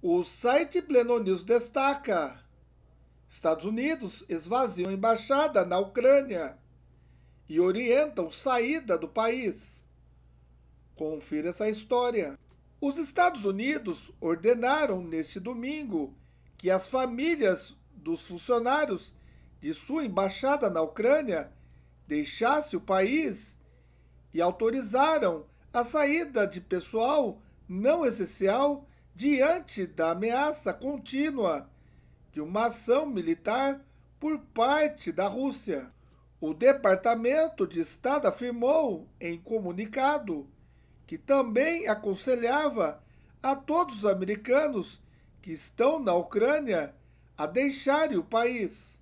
O site Pleno News destaca: Estados Unidos esvaziam embaixada na Ucrânia e orientam saída do país. Confira essa história. Os Estados Unidos ordenaram neste domingo que as famílias dos funcionários de sua embaixada na Ucrânia deixasse o país e autorizaram a saída de pessoal não essencial diante da ameaça contínua de uma ação militar por parte da Rússia. O Departamento de Estado afirmou em comunicado que também aconselhava a todos os americanos que estão na Ucrânia a deixarem o país.